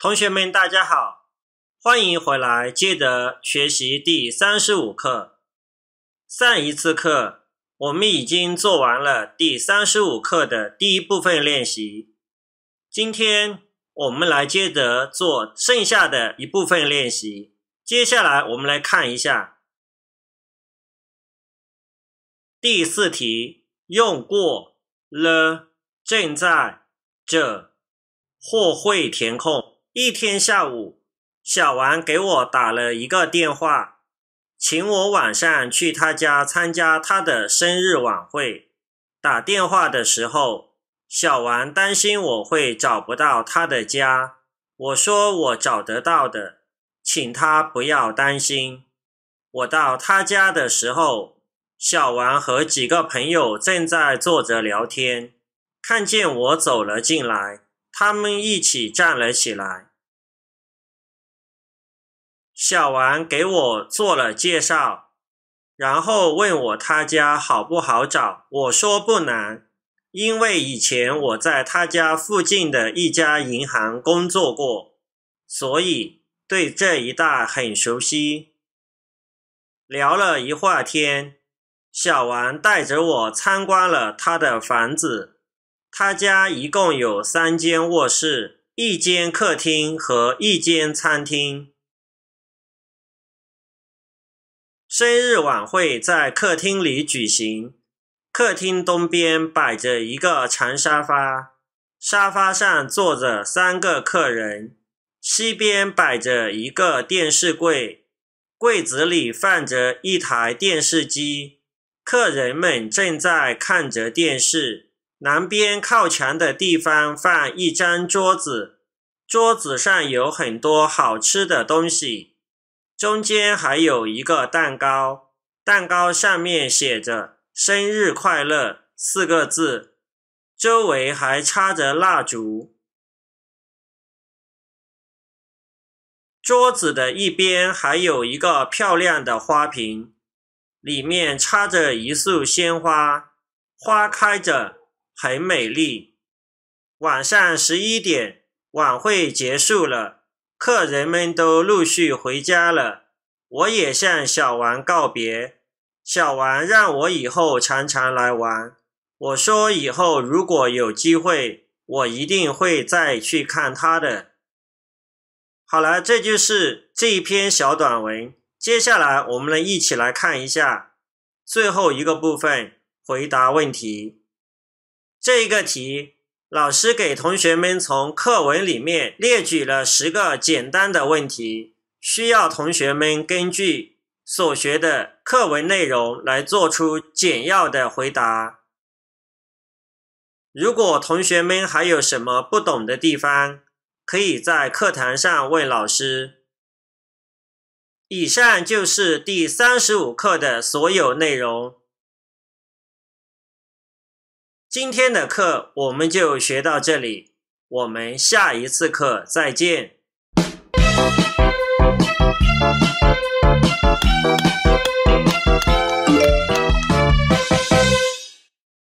同学们，大家好，欢迎回来。接着学习第三十五课。上一次课我们已经做完了第三十五课的第一部分练习，今天我们来接着做剩下的一部分练习。接下来我们来看一下第四题，用过了、正在这或会填空。一天下午，小王给我打了一个电话，请我晚上去他家参加他的生日晚会。打电话的时候，小王担心我会找不到他的家，我说我找得到的，请他不要担心。我到他家的时候，小王和几个朋友正在坐着聊天，看见我走了进来。他们一起站了起来，小王给我做了介绍，然后问我他家好不好找。我说不难，因为以前我在他家附近的一家银行工作过，所以对这一带很熟悉。聊了一会儿天，小王带着我参观了他的房子。他家一共有三间卧室、一间客厅和一间餐厅。生日晚会在客厅里举行。客厅东边摆着一个长沙发，沙发上坐着三个客人。西边摆着一个电视柜，柜子里放着一台电视机。客人们正在看着电视。南边靠墙的地方放一张桌子，桌子上有很多好吃的东西，中间还有一个蛋糕，蛋糕上面写着“生日快乐”四个字，周围还插着蜡烛。桌子的一边还有一个漂亮的花瓶，里面插着一束鲜花，花开着。很美丽。晚上十一点，晚会结束了，客人们都陆续回家了。我也向小王告别。小王让我以后常常来玩。我说以后如果有机会，我一定会再去看他的。好了，这就是这篇小短文。接下来，我们来一起来看一下最后一个部分，回答问题。这一个题，老师给同学们从课文里面列举了十个简单的问题，需要同学们根据所学的课文内容来做出简要的回答。如果同学们还有什么不懂的地方，可以在课堂上问老师。以上就是第三十五课的所有内容。今天的课我们就学到这里，我们下一次课再见。